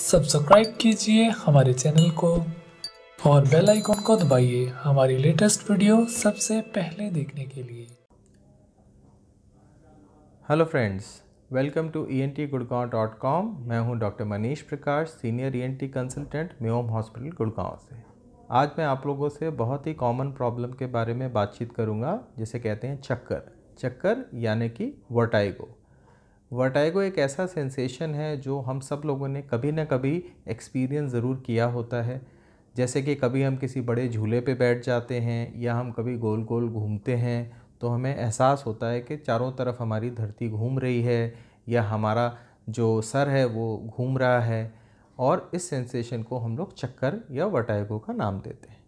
subscribe कीजिए हमारे channel को और बेल आइकॉन को दबाइए हमारी लेटेस्ट वीडियो सबसे पहले देखने के लिए hello friends welcome to E N T Gurgaon dot com मैं हूं doctor Manish Prakash senior E N T consultant Mayom hospital Gurgaon से आज मैं आप लोगों से बहुत ही कॉमन प्रॉब्लम के बारे में बातचीत करूंगा जिसे कहते हैं चक्कर चक्कर यानी कि वर्टाइगो वर्टाइगो एक ऐसा सेंसेशन है जो हम सब लोगों ने कभी ना कभी एक्सपीरियंस ज़रूर किया होता है जैसे कि कभी हम किसी बड़े झूले पे बैठ जाते हैं या हम कभी गोल गोल घूमते हैं तो हमें एहसास होता है कि चारों तरफ हमारी धरती घूम रही है या हमारा जो सर है वो घूम रहा है और इस सेंसेशन को हम लोग चक्कर या वटाइगो का नाम देते हैं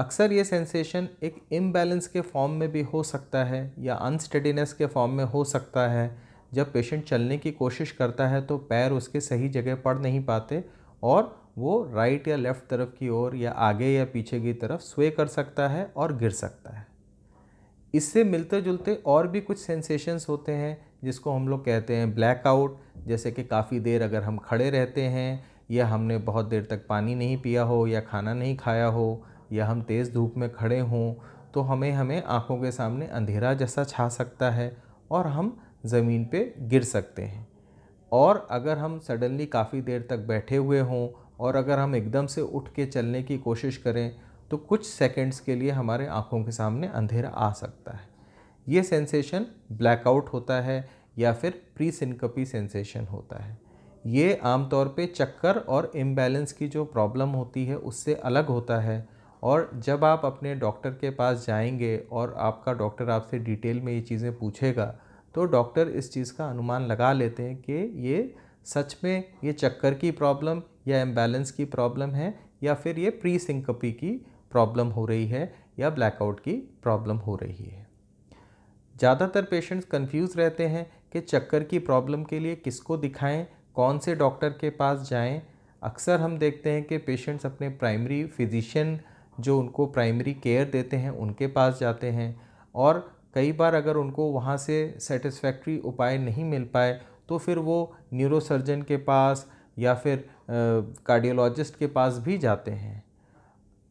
अक्सर ये सेंसेशन एक इम्बैलेंस के फॉर्म में भी हो सकता है या अनस्टडीनेस के फॉर्म में हो सकता है जब पेशेंट चलने की कोशिश करता है तो पैर उसके सही जगह पड़ नहीं पाते और वो राइट या लेफ़्ट तरफ की ओर या आगे या पीछे की तरफ स्वे कर सकता है और गिर सकता है इससे मिलते जुलते और भी कुछ सेंसेशंस होते हैं जिसको हम लोग कहते हैं ब्लैकआउट जैसे कि काफ़ी देर अगर हम खड़े रहते हैं या हमने बहुत देर तक पानी नहीं पिया हो या खाना नहीं खाया हो या हम तेज़ धूप में खड़े हों तो हमें हमें आँखों के सामने अंधेरा जैसा छा सकता है और हम ज़मीन पे गिर सकते हैं और अगर हम सडनली काफ़ी देर तक बैठे हुए हों और अगर हम एकदम से उठ के चलने की कोशिश करें तो कुछ सेकंड्स के लिए हमारे आँखों के सामने अंधेरा आ सकता है ये सेंसेशन ब्लैकआउट होता है या फिर प्री सिनकपी सेंसेशन होता है ये आमतौर पे चक्कर और इम्बैलेंस की जो प्रॉब्लम होती है उससे अलग होता है और जब आप अपने डॉक्टर के पास जाएंगे और आपका डॉक्टर आपसे डिटेल में ये चीज़ें पूछेगा तो डॉक्टर इस चीज़ का अनुमान लगा लेते हैं कि ये सच में ये चक्कर की प्रॉब्लम या एम्बैलेंस की प्रॉब्लम है या फिर ये प्री सिंकपी की प्रॉब्लम हो रही है या ब्लैकआउट की प्रॉब्लम हो रही है ज़्यादातर पेशेंट्स कंफ्यूज रहते हैं कि चक्कर की प्रॉब्लम के लिए किसको दिखाएं कौन से डॉक्टर के पास जाएं अक्सर हम देखते हैं कि पेशेंट्स अपने प्राइमरी फिजिशियन जो उनको प्राइमरी केयर देते हैं उनके पास जाते हैं और कई बार अगर उनको वहाँ से सेटिस्फैक्ट्री उपाय नहीं मिल पाए तो फिर वो न्यूरोसर्जन के पास या फिर कार्डियोलॉजिस्ट के पास भी जाते हैं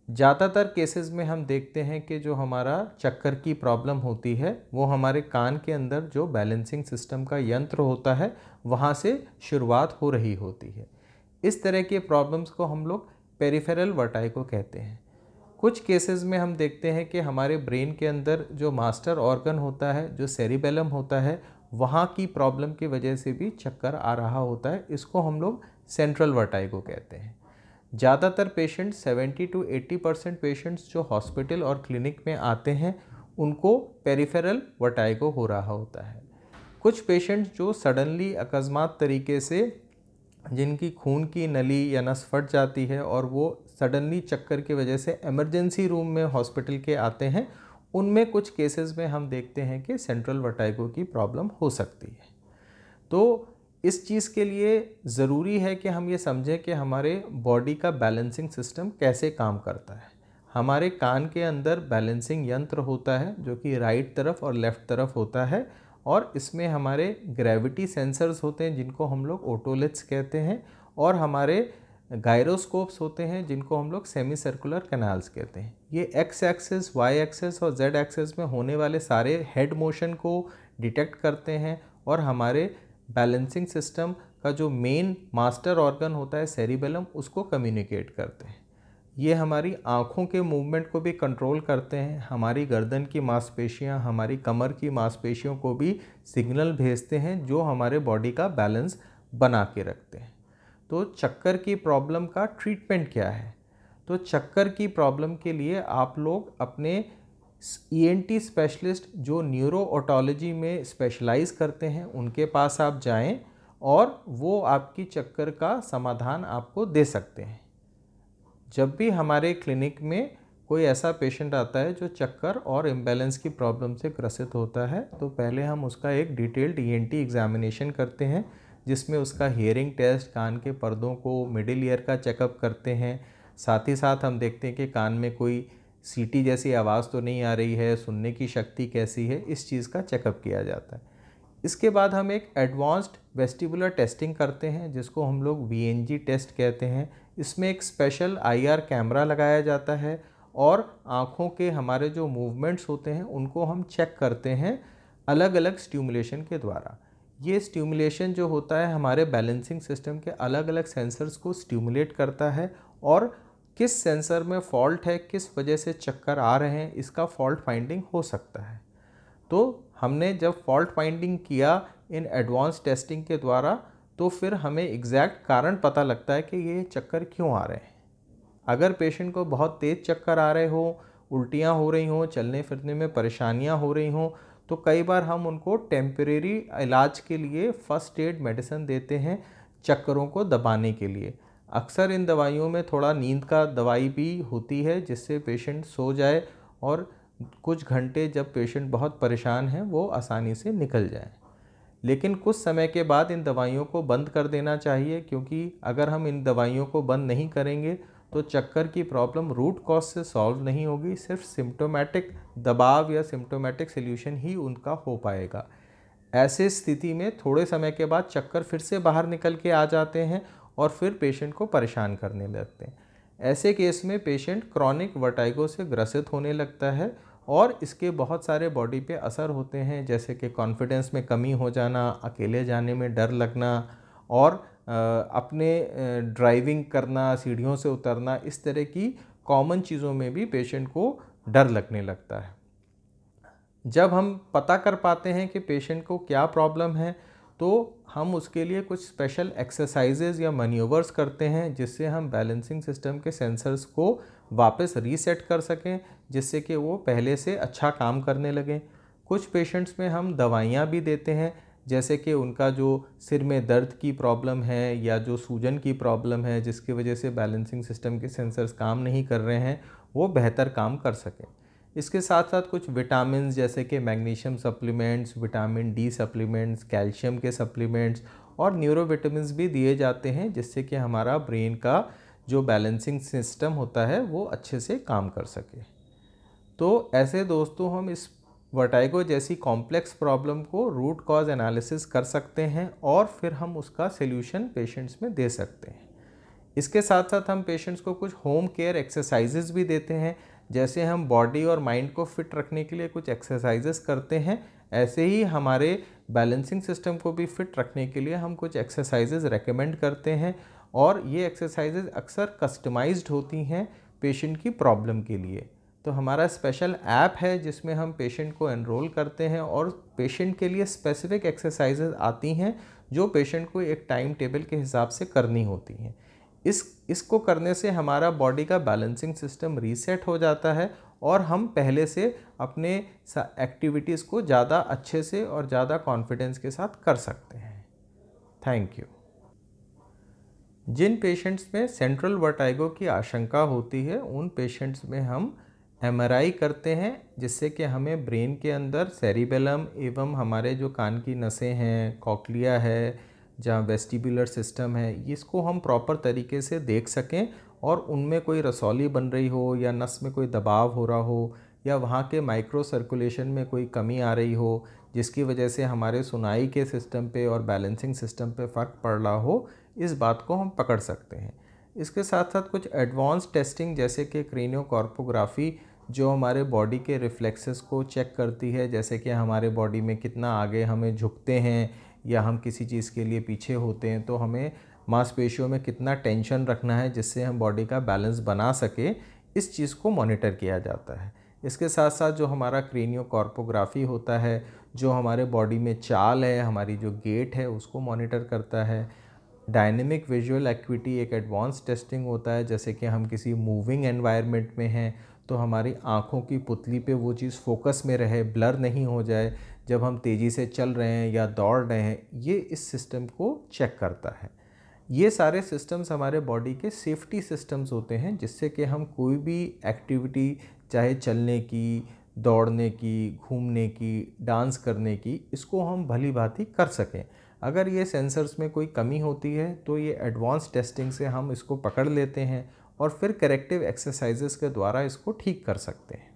ज़्यादातर केसेस में हम देखते हैं कि जो हमारा चक्कर की प्रॉब्लम होती है वो हमारे कान के अंदर जो बैलेंसिंग सिस्टम का यंत्र होता है वहाँ से शुरुआत हो रही होती है इस तरह के प्रॉब्लम्स को हम लोग पेरीफेरल वर्टाइको कहते हैं कुछ केसेस में हम देखते हैं कि हमारे ब्रेन के अंदर जो मास्टर ऑर्गन होता है जो सेरिबेलम होता है वहाँ की प्रॉब्लम की वजह से भी चक्कर आ रहा होता है इसको हम लोग सेंट्रल वर्टाइगो कहते हैं ज़्यादातर पेशेंट 70 टू 80 परसेंट पेशेंट्स जो हॉस्पिटल और क्लिनिक में आते हैं उनको पेरिफेरल वर्टाइगो हो रहा होता है कुछ पेशेंट्स जो सडनली अकस्मात तरीके से जिनकी खून की नली या नस फट जाती है और वो सडनली चक्कर की वजह से एमरजेंसी रूम में हॉस्पिटल के आते हैं उनमें कुछ केसेस में हम देखते हैं कि सेंट्रल वर्टाइगो की प्रॉब्लम हो सकती है तो इस चीज़ के लिए ज़रूरी है कि हम ये समझें कि हमारे बॉडी का बैलेंसिंग सिस्टम कैसे काम करता है हमारे कान के अंदर बैलेंसिंग यंत्र होता है जो कि राइट तरफ और लेफ़्ट तरफ होता है और इसमें हमारे ग्रेविटी सेंसर्स होते हैं जिनको हम लोग ओटोलिथ्स कहते हैं और हमारे गायरोस्कोप्स होते हैं जिनको हम लोग सेमी सर्कुलर कनाल्स कहते हैं ये एक्स एक्सेस वाई एक्सेस और जेड एक्सेस में होने वाले सारे हेड मोशन को डिटेक्ट करते हैं और हमारे बैलेंसिंग सिस्टम का जो मेन मास्टर ऑर्गन होता है सेरिबेलम उसको कम्युनिकेट करते हैं ये हमारी आँखों के मूवमेंट को भी कंट्रोल करते हैं हमारी गर्दन की मांसपेशियाँ हमारी कमर की मांसपेशियों को भी सिग्नल भेजते हैं जो हमारे बॉडी का बैलेंस बना के रखते हैं तो चक्कर की प्रॉब्लम का ट्रीटमेंट क्या है तो चक्कर की प्रॉब्लम के लिए आप लोग अपने ई e स्पेशलिस्ट जो न्यूरो ओटोलॉजी में स्पेशलाइज करते हैं उनके पास आप जाएं और वो आपकी चक्कर का समाधान आपको दे सकते हैं जब भी हमारे क्लिनिक में कोई ऐसा पेशेंट आता है जो चक्कर और इम्बेलेंस की प्रॉब्लम से ग्रसित होता है तो पहले हम उसका एक डिटेल्ड ईएनटी एग्जामिनेशन करते हैं जिसमें उसका हियरिंग टेस्ट कान के पर्दों को मिडिल ईयर का चेकअप करते हैं साथ ही साथ हम देखते हैं कि कान में कोई सीटी जैसी आवाज़ तो नहीं आ रही है सुनने की शक्ति कैसी है इस चीज़ का चेकअप किया जाता है इसके बाद हम एक एडवांस्ड वेस्टिबुलर टेस्टिंग करते हैं जिसको हम लोग वी टेस्ट कहते हैं इसमें एक स्पेशल आईआर कैमरा लगाया जाता है और आँखों के हमारे जो मूवमेंट्स होते हैं उनको हम चेक करते हैं अलग अलग स्ट्यूमुलेशन के द्वारा ये स्ट्यूमुलेशन जो होता है हमारे बैलेंसिंग सिस्टम के अलग अलग सेंसर्स को स्ट्यूमुलेट करता है और किस सेंसर में फॉल्ट है किस वजह से चक्कर आ रहे हैं इसका फॉल्ट फाइंडिंग हो सकता है तो हमने जब फॉल्ट फाइंडिंग किया इन एडवांस टेस्टिंग के द्वारा तो फिर हमें एग्जैक्ट कारण पता लगता है कि ये चक्कर क्यों आ रहे हैं अगर पेशेंट को बहुत तेज़ चक्कर आ रहे हो उल्टियाँ हो रही हों चलने फिरने में परेशानियाँ हो रही हों तो कई बार हम उनको टेम्परेरी इलाज के लिए फ़र्स्ट एड मेडिसिन देते हैं चक्करों को दबाने के लिए अक्सर इन दवाइयों में थोड़ा नींद का दवाई भी होती है जिससे पेशेंट सो जाए और कुछ घंटे जब पेशेंट बहुत परेशान है वो आसानी से निकल जाए लेकिन कुछ समय के बाद इन दवाइयों को बंद कर देना चाहिए क्योंकि अगर हम इन दवाइयों को बंद नहीं करेंगे तो चक्कर की प्रॉब्लम रूट कॉज से सॉल्व नहीं होगी सिर्फ सिम्टोमेटिक दबाव या सिम्टोमेटिक सोल्यूशन ही उनका हो पाएगा ऐसे स्थिति में थोड़े समय के बाद चक्कर फिर से बाहर निकल के आ जाते हैं और फिर पेशेंट को परेशान करने लगते हैं ऐसे केस में पेशेंट क्रॉनिक वर्टाइगो से ग्रसित होने लगता है और इसके बहुत सारे बॉडी पे असर होते हैं जैसे कि कॉन्फिडेंस में कमी हो जाना अकेले जाने में डर लगना और अपने ड्राइविंग करना सीढ़ियों से उतरना इस तरह की कॉमन चीज़ों में भी पेशेंट को डर लगने लगता है जब हम पता कर पाते हैं कि पेशेंट को क्या प्रॉब्लम है तो हम उसके लिए कुछ स्पेशल एक्सरसाइजेज या मनीवर्स करते हैं जिससे हम बैलेंसिंग सिस्टम के सेंसर्स को वापस रीसेट कर सकें जिससे कि वो पहले से अच्छा काम करने लगें कुछ पेशेंट्स में हम दवाइयाँ भी देते हैं जैसे कि उनका जो सिर में दर्द की प्रॉब्लम है या जो सूजन की प्रॉब्लम है जिसकी वजह से बैलेंसिंग सिस्टम के सेंसर्स काम नहीं कर रहे हैं वो बेहतर काम कर सकें इसके साथ साथ कुछ विटामिन जैसे कि magnesium supplements vitamin D supplements calcium के सप्लीमेंट्स और न्यूरोविटामिन भी दिए जाते हैं जिससे कि हमारा ब्रेन का जो बैलेंसिंग सिस्टम होता है वो अच्छे से काम कर सके तो ऐसे दोस्तों हम इस वर्टाइगो जैसी कॉम्प्लेक्स प्रॉब्लम को रूट कॉज एनालिसिस कर सकते हैं और फिर हम उसका सोल्यूशन पेशेंट्स में दे सकते हैं इसके साथ साथ हम पेशेंट्स को कुछ होम केयर एक्सरसाइजेज भी देते हैं जैसे हम बॉडी और माइंड को फिट रखने के लिए कुछ एक्सरसाइजेस करते हैं ऐसे ही हमारे बैलेंसिंग सिस्टम को भी फिट रखने के लिए हम कुछ एक्सरसाइजेज रेकमेंड करते हैं और ये एक्सरसाइजेस अक्सर कस्टमाइज्ड होती हैं पेशेंट की प्रॉब्लम के लिए तो हमारा स्पेशल ऐप है जिसमें हम पेशेंट को एनरोल करते हैं और पेशेंट के लिए स्पेसिफ़िक एक्सरसाइजेज आती हैं जो पेशेंट को एक टाइम टेबल के हिसाब से करनी होती हैं इस इसको करने से हमारा बॉडी का बैलेंसिंग सिस्टम रीसेट हो जाता है और हम पहले से अपने एक्टिविटीज़ को ज़्यादा अच्छे से और ज़्यादा कॉन्फिडेंस के साथ कर सकते हैं थैंक यू जिन पेशेंट्स में सेंट्रल वर्टाइगो की आशंका होती है उन पेशेंट्स में हम एम करते हैं जिससे कि हमें ब्रेन के अंदर सेरिबेलम एवं हमारे जो कान की नसें हैं कॉकलिया है जहाँ वेस्टिबुलर सिस्टम है इसको हम प्रॉपर तरीके से देख सकें और उनमें कोई रसौली बन रही हो या नस में कोई दबाव हो रहा हो या वहाँ के माइक्रो सर्कुलेशन में कोई कमी आ रही हो जिसकी वजह से हमारे सुनाई के सिस्टम पे और बैलेंसिंग सिस्टम पे फ़र्क पड़ रहा हो इस बात को हम पकड़ सकते हैं इसके साथ साथ कुछ एडवांस टेस्टिंग जैसे कि क्रीनियोकॉर्पोग्राफी जो हमारे बॉडी के रिफ्लेक्सेस को चेक करती है जैसे कि हमारे बॉडी में कितना आगे हमें झुकते हैं या हम किसी चीज़ के लिए पीछे होते हैं तो हमें मांसपेशियों में कितना टेंशन रखना है जिससे हम बॉडी का बैलेंस बना सके इस चीज़ को मॉनिटर किया जाता है इसके साथ साथ जो हमारा क्रेनियो कॉर्पोग्राफी होता है जो हमारे बॉडी में चाल है हमारी जो गेट है उसको मॉनिटर करता है डायनेमिक विजुअल एक्विटी एक एडवांस टेस्टिंग होता है जैसे कि हम किसी मूविंग एनवायरनमेंट में हैं तो हमारी आँखों की पुतली पे वो चीज़ फोकस में रहे ब्लर नहीं हो जाए जब हम तेज़ी से चल रहे हैं या दौड़ रहे हैं ये इस सिस्टम को चेक करता है ये सारे सिस्टम्स हमारे बॉडी के सेफ्टी सिस्टम्स होते हैं जिससे कि हम कोई भी एक्टिविटी चाहे चलने की दौड़ने की घूमने की डांस करने की इसको हम भली भांति कर सकें अगर ये सेंसर्स में कोई कमी होती है तो ये एडवांस टेस्टिंग से हम इसको पकड़ लेते हैं और फिर करेक्टिव एक्सरसाइजेस के द्वारा इसको ठीक कर सकते हैं